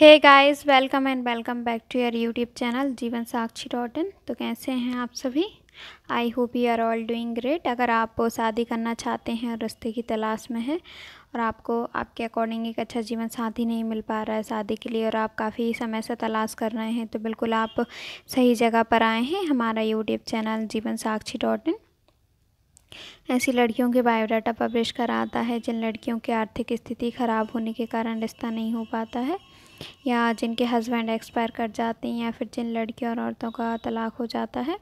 hey guys welcome and welcome back to your YouTube channel Jeevan Sakshi dot in तो कैसे हैं आप सभी I hope you are all doing great अगर आप शादी करना चाहते हैं और रिश्ते की तलाश में है और आपको आपके अकॉर्डिंग एक अच्छा जीवन साथी नहीं मिल पा रहा है शादी के लिए और आप काफ़ी समय से तलाश कर रहे हैं तो बिल्कुल आप सही जगह पर आए हैं हमारा YouTube channel Jeevan Sakshi dot इन ऐसी लड़कियों के बायोडाटा पब्लिश कराता है जिन लड़कियों की आर्थिक स्थिति खराब होने के कारण रिश्ता नहीं हो पाता है या जिनके हस्बैंड एक्सपायर कर जाते हैं या फिर जिन लड़कियों और औरतों का तलाक हो जाता है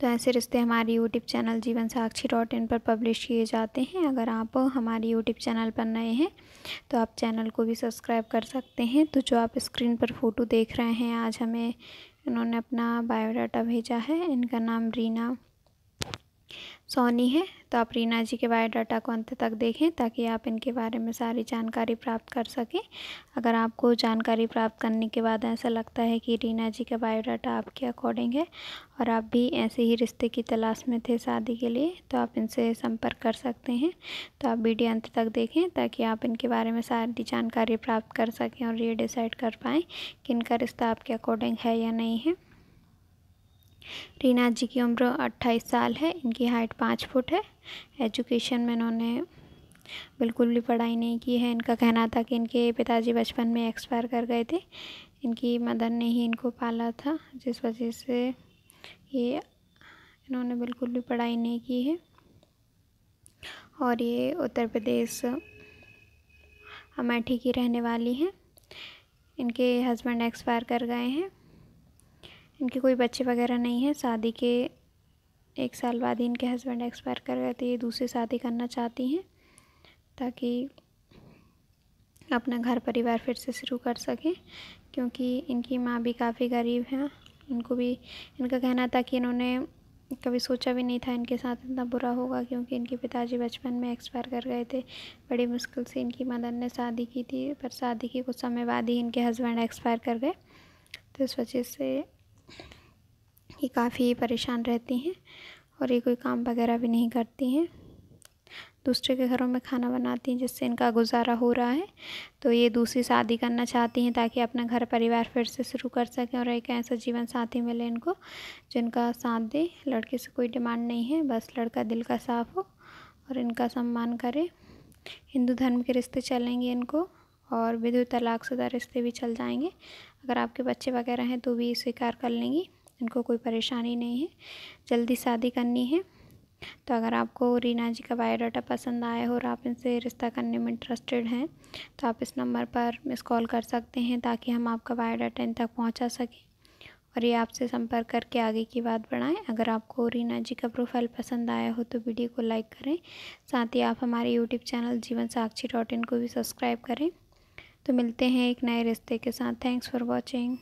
तो ऐसे रिश्ते हमारे YouTube channel Jeevan Sakshi dot इन पर पब्लिश किए जाते हैं अगर आप हमारे यूट्यूब चैनल पर नए हैं तो आप चैनल को भी सब्सक्राइब कर सकते हैं तो जो आप स्क्रीन पर फ़ोटो देख रहे हैं आज हमें इन्होंने अपना बायोडाटा भेजा है इनका नाम रीना सोनी है तो आप रीना जी के बायोडाटा को अंत तक देखें ताकि आप इनके बारे में सारी जानकारी प्राप्त कर सकें अगर आपको जानकारी प्राप्त करने के बाद ऐसा लगता है कि रीना जी का बायोडाटा आपके अकॉर्डिंग है और आप भी ऐसे ही रिश्ते की तलाश में थे शादी के लिए तो आप इनसे संपर्क कर सकते हैं तो आप वीडियो अंत तक देखें ताकि आप इनके बारे में सारी जानकारी प्राप्त कर सकें और ये डिसाइड कर पाएँ कि इनका रिश्ता आपके अकॉर्डिंग है या नहीं है रीना जी की उम्र 28 साल है इनकी हाइट पाँच फुट है एजुकेशन में इन्होंने बिल्कुल भी पढ़ाई नहीं की है इनका कहना था कि इनके पिताजी बचपन में एक्सपायर कर गए थे इनकी मदर ने ही इनको पाला था जिस वजह से ये इन्होंने बिल्कुल भी पढ़ाई नहीं की है और ये उत्तर प्रदेश अमेठी की रहने वाली हैं इनके हस्बैंड एक्सपायर कर गए हैं इनके कोई बच्चे वगैरह नहीं हैं शादी के एक साल बाद ही इनके हस्बैंड एक्सपायर कर गए थे ये दूसरी शादी करना चाहती हैं ताकि अपना घर परिवार फिर से शुरू कर सकें क्योंकि इनकी माँ भी काफ़ी गरीब हैं उनको भी इनका कहना था कि इन्होंने कभी सोचा भी नहीं था इनके साथ इतना बुरा होगा क्योंकि इनके पिताजी बचपन में एक्सपायर कर गए थे बड़ी मुश्किल से इनकी मदर ने शादी की थी पर शादी के कुछ समय बाद ही इनके हस्बैंड एक्सपायर कर गए तो इस वजह से ये काफ़ी परेशान रहती हैं और ये कोई काम वगैरह भी नहीं करती हैं दूसरे के घरों में खाना बनाती हैं जिससे इनका गुजारा हो रहा है तो ये दूसरी शादी करना चाहती हैं ताकि अपना घर परिवार फिर से शुरू कर सकें और एक ऐसा जीवन साथी मिले इनको जिनका साथ दे लड़के से कोई डिमांड नहीं है बस लड़का दिल का साफ़ हो और इनका सम्मान करे हिंदू धर्म के रिश्ते चलेंगे इनको और विधु तलाक रिश्ते भी चल जाएंगे अगर आपके बच्चे वगैरह हैं तो भी स्वीकार कर लेंगी इनको कोई परेशानी नहीं है जल्दी शादी करनी है तो अगर आपको रीना जी का बायोडाटा पसंद आया हो और आप इनसे रिश्ता करने में इंटरेस्टेड हैं तो आप इस नंबर पर मिस कॉल कर सकते हैं ताकि हम आपका बायोडाटा इन तक पहुंचा सकें और ये आपसे संपर्क करके आगे की बात बढ़ाएं अगर आपको रीना जी का प्रोफाइल पसंद आया हो तो वीडियो को लाइक करें साथ ही आप हमारे YouTube channel Jeevan Sakshi dot इन को भी सब्सक्राइब करें तो मिलते हैं एक नए रिश्ते के साथ थैंक्स फॉर वॉचिंग